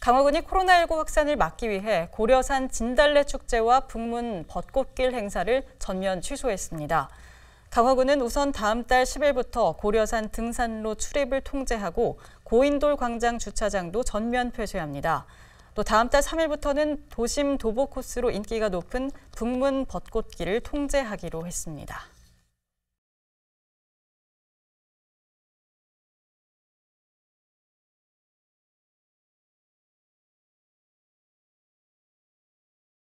강화군이 코로나19 확산을 막기 위해 고려산 진달래 축제와 북문 벚꽃길 행사를 전면 취소했습니다. 강화군은 우선 다음 달 10일부터 고려산 등산로 출입을 통제하고 고인돌 광장 주차장도 전면 폐쇄합니다. 또 다음 달 3일부터는 도심 도보 코스로 인기가 높은 북문 벚꽃길을 통제하기로 했습니다.